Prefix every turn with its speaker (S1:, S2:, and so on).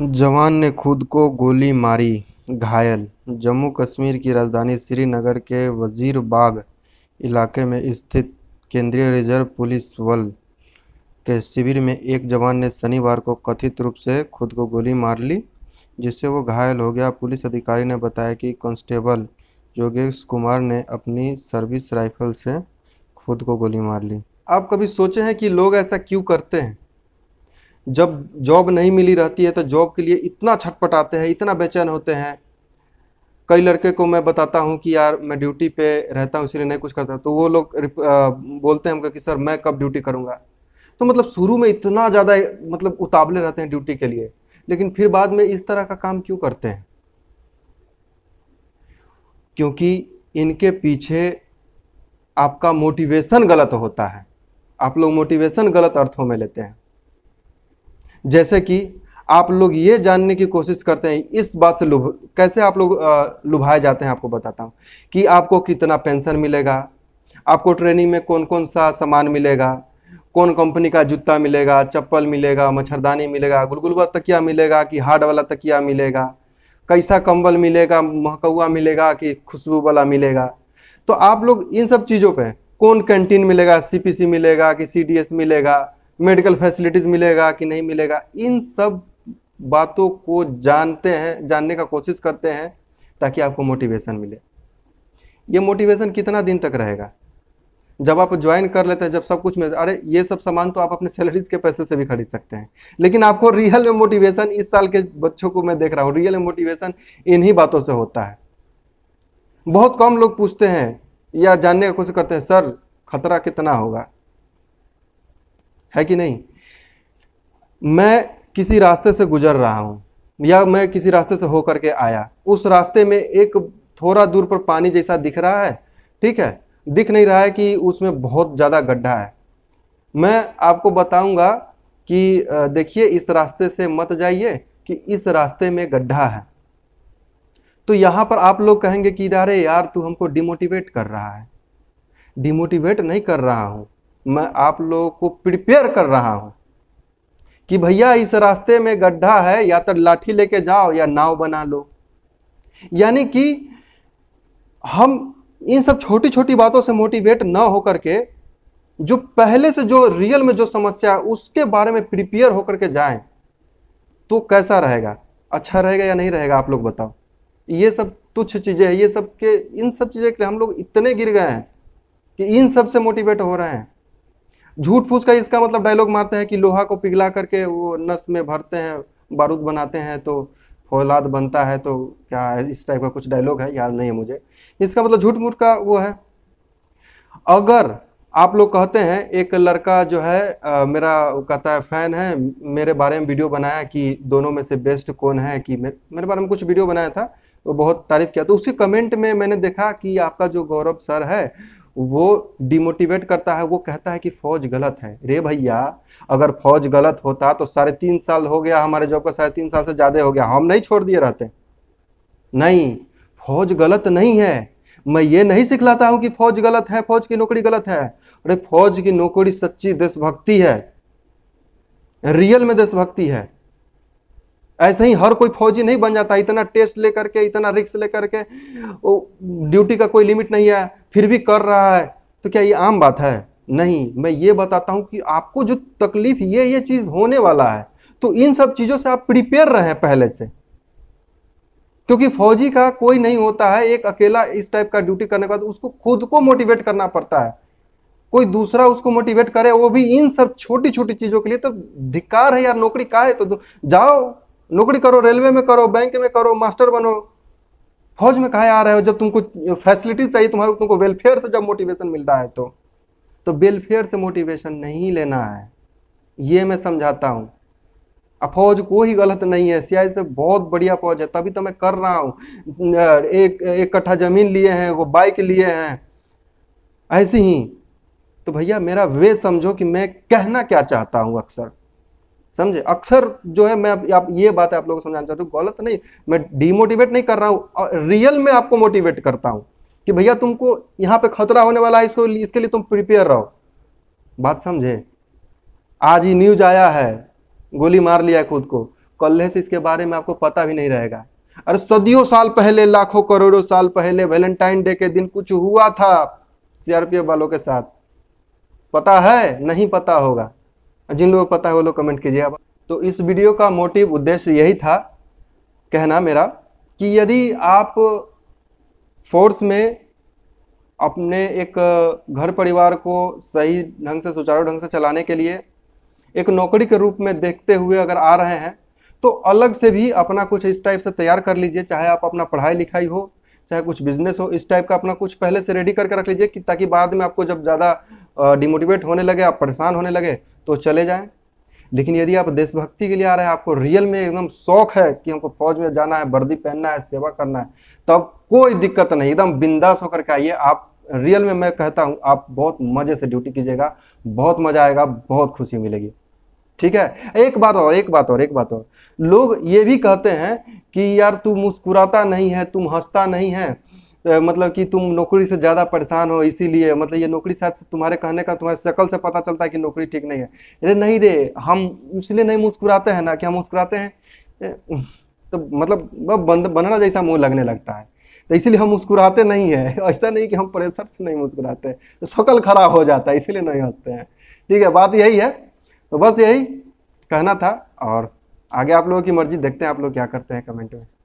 S1: जवान ने खुद को गोली मारी घायल जम्मू कश्मीर की राजधानी श्रीनगर के वजीरबाग इलाके में स्थित केंद्रीय रिजर्व पुलिस बल के शिविर में एक जवान ने शनिवार को कथित रूप से खुद को गोली मार ली जिससे वो घायल हो गया पुलिस अधिकारी ने बताया कि कांस्टेबल योगेश कुमार ने अपनी सर्विस राइफल से खुद को गोली मार ली आप कभी सोचे हैं कि लोग ऐसा क्यों करते हैं जब जॉब नहीं मिली रहती है तो जॉब के लिए इतना छटपटाते हैं इतना बेचैन होते हैं कई लड़के को मैं बताता हूँ कि यार मैं ड्यूटी पे रहता हूँ इसलिए नहीं कुछ करता तो वो लोग बोलते हैं हमको कि सर मैं कब ड्यूटी करूँगा तो मतलब शुरू में इतना ज़्यादा मतलब उतावले रहते हैं ड्यूटी के लिए लेकिन फिर बाद में इस तरह का काम क्यों करते हैं क्योंकि इनके पीछे आपका मोटिवेशन गलत होता है आप लोग मोटिवेशन गलत अर्थों में लेते हैं जैसे कि आप लोग ये जानने की कोशिश करते हैं इस बात से लुभ कैसे आप लोग लुभाए जाते हैं आपको बताता हूँ कि आपको कितना पेंशन मिलेगा आपको ट्रेनिंग में कौन कौन सा सामान मिलेगा कौन कंपनी का जूता मिलेगा चप्पल मिलेगा मच्छरदानी मिलेगा गुलगुल तकिया मिलेगा कि हार्ड वाला तकिया मिलेगा कैसा कंबल मिलेगा महकौआ मिलेगा कि खुशबू वाला मिलेगा तो आप लोग इन सब चीज़ों पे कौन कैंटीन मिलेगा सीपीसी मिलेगा कि सीडीएस मिलेगा मेडिकल फैसिलिटीज़ मिलेगा कि नहीं मिलेगा इन सब बातों को जानते हैं जानने का कोशिश करते हैं ताकि आपको मोटिवेशन मिले ये मोटिवेशन कितना दिन तक रहेगा जब आप ज्वाइन कर लेते हैं जब सब कुछ मिलता है अरे ये सब सामान तो आप अपने सैलरीज के पैसे से भी खरीद सकते हैं लेकिन आपको रियल में मोटिवेशन इस साल के बच्चों को मैं देख रहा हूँ रियल में मोटिवेशन इन्हीं बातों से होता है बहुत कम लोग पूछते हैं या जानने का कोशिश करते हैं सर खतरा कितना होगा है कि नहीं मैं किसी रास्ते से गुजर रहा हूँ या मैं किसी रास्ते से होकर के आया उस रास्ते में एक थोड़ा दूर पर पानी जैसा दिख रहा है ठीक है दिख नहीं रहा है कि उसमें बहुत ज़्यादा गड्ढा है मैं आपको बताऊंगा कि देखिए इस रास्ते से मत जाइए कि इस रास्ते में गड्ढा है तो यहाँ पर आप लोग कहेंगे कि अरे यार तू हमको डिमोटिवेट कर रहा है डिमोटिवेट नहीं कर रहा हूँ मैं आप लोगों को प्रिपेयर कर रहा हूँ कि भैया इस रास्ते में गड्ढा है या तो लाठी लेके जाओ या नाव बना लो यानी कि हम इन सब छोटी छोटी बातों से मोटिवेट ना होकर के जो पहले से जो रियल में जो समस्या है उसके बारे में प्रिपेयर होकर के जाएं तो कैसा रहेगा अच्छा रहेगा या नहीं रहेगा आप लोग बताओ ये सब तुच्छ चीज़ें हैं ये सब के इन सब चीज़ें के लिए हम लोग इतने गिर गए हैं कि इन सब से मोटिवेट हो रहे हैं झूठ फूस का इसका मतलब डायलॉग मारते हैं कि लोहा को पिघला करके वो नस में भरते हैं बारूद बनाते हैं तो फौलाद बनता है तो क्या है इस टाइप का कुछ डायलॉग है याद नहीं है मुझे इसका मतलब झूठ मूठ का वो है अगर आप लोग कहते हैं एक लड़का जो है आ, मेरा कहता है फ़ैन है मेरे बारे में वीडियो बनाया कि दोनों में से बेस्ट कौन है कि मेरे मेरे बारे में कुछ वीडियो बनाया था वो तो बहुत तारीफ़ किया तो उसके कमेंट में मैंने देखा कि आपका जो गौरव सर है वो डिमोटिवेट करता है वो कहता है कि फौज गलत है रे भैया अगर फौज गलत होता तो साढ़े तीन साल हो गया हमारे जॉब का साढ़े तीन साल से ज़्यादा हो गया हम नहीं छोड़ दिए रहते नहीं फौज गलत नहीं है मैं ये नहीं सिखलाता हूँ कि फौज गलत है फौज की नौकरी गलत है अरे फौज की नौकरी सच्ची देशभक्ति है रियल में देशभक्ति है ऐसे ही हर कोई फौजी नहीं बन जाता इतना टेस्ट लेकर के इतना रिक्स लेकर के ड्यूटी का कोई लिमिट नहीं है फिर भी कर रहा है तो क्या ये आम बात है नहीं मैं ये बताता हूँ कि आपको जो तकलीफ ये ये चीज़ होने वाला है तो इन सब चीज़ों से आप प्रिपेयर रहे पहले से क्योंकि फौजी का कोई नहीं होता है एक अकेला इस टाइप का ड्यूटी करने के बाद उसको खुद को मोटिवेट करना पड़ता है कोई दूसरा उसको मोटिवेट करे वो भी इन सब छोटी छोटी चीज़ों के लिए तो धिकार है यार नौकरी का है तो जाओ नौकरी करो रेलवे में करो बैंक में करो मास्टर बनो फौज में कहा आ रहे हो जब तुमको फैसिलिटी चाहिए तुम्हारे तुमको वेलफेयर से जब मोटिवेशन मिल रहा है तो तो वेलफेयर से मोटिवेशन नहीं लेना है ये मैं समझाता हूँ फौज को ही गलत नहीं है सियाई से बहुत बढ़िया फौज है तभी तो मैं कर रहा हूँ एक एक कट्ठा ज़मीन लिए हैं वो बाइक लिए हैं ऐसे ही तो भैया मेरा वे समझो कि मैं कहना क्या चाहता हूँ अक्सर समझे अक्सर जो है मैं आप ये बात है आप लोगों को समझाना चाहता हूँ गलत नहीं मैं डीमोटिवेट नहीं कर रहा हूँ रियल में आपको मोटिवेट करता हूँ कि भैया तुमको यहाँ पे खतरा होने वाला है इसको इसके लिए तुम प्रिपेयर रहो बात समझे आज ही न्यूज आया है गोली मार लिया है खुद को कल्हे से इसके बारे में आपको पता भी नहीं रहेगा अरे सदियों साल पहले लाखों करोड़ों साल पहले वैलेंटाइन डे के दिन कुछ हुआ था सीआरपीएफ वालों के साथ पता है नहीं पता होगा जिन लोगों को पता है वो लोग कमेंट कीजिए आप तो इस वीडियो का मोटिव उद्देश्य यही था कहना मेरा कि यदि आप फोर्स में अपने एक घर परिवार को सही ढंग से सुचारू ढंग से चलाने के लिए एक नौकरी के रूप में देखते हुए अगर आ रहे हैं तो अलग से भी अपना कुछ इस टाइप से तैयार कर लीजिए चाहे आप अपना पढ़ाई लिखाई हो चाहे कुछ बिजनेस हो इस टाइप का अपना कुछ पहले से रेडी करके रख लीजिए कि ताकि बाद में आपको जब ज़्यादा डिमोटिवेट होने लगे आप परेशान होने लगे तो चले जाएं लेकिन यदि आप देशभक्ति के लिए आ रहे हैं आपको रियल में एकदम शौक है कि हमको फौज में जाना है वर्दी पहनना है सेवा करना है तब कोई दिक्कत नहीं एकदम बिंदास होकर के आइए आप रियल में मैं कहता हूँ आप बहुत मज़े से ड्यूटी कीजिएगा बहुत मज़ा आएगा बहुत खुशी मिलेगी ठीक है एक बात और एक बात और एक बात और लोग ये भी कहते हैं कि यार तू मुस्कुराता नहीं है तुम हंसता नहीं है मतलब कि तुम नौकरी से ज़्यादा परेशान हो इसीलिए मतलब ये नौकरी शायद तुम्हारे कहने का तुम्हारे शक्ल से पता चलता है कि नौकरी ठीक नहीं है अरे नहीं रे हम इसलिए नहीं मुस्कुराते हैं ना कि हम मुस्कुराते हैं तो मतलब बंद बनना जैसा मुँह लगने लगता है तो इसीलिए हम मुस्कुराते नहीं है ऐसा नहीं कि हम प्रेशर से नहीं मुस्कुराते तो शक्ल खराब हो जाता है इसीलिए नहीं हंसते हैं ठीक है बात यही है तो बस यही कहना था और आगे आप लोगों की मर्जी देखते हैं आप लोग क्या करते हैं कमेंट में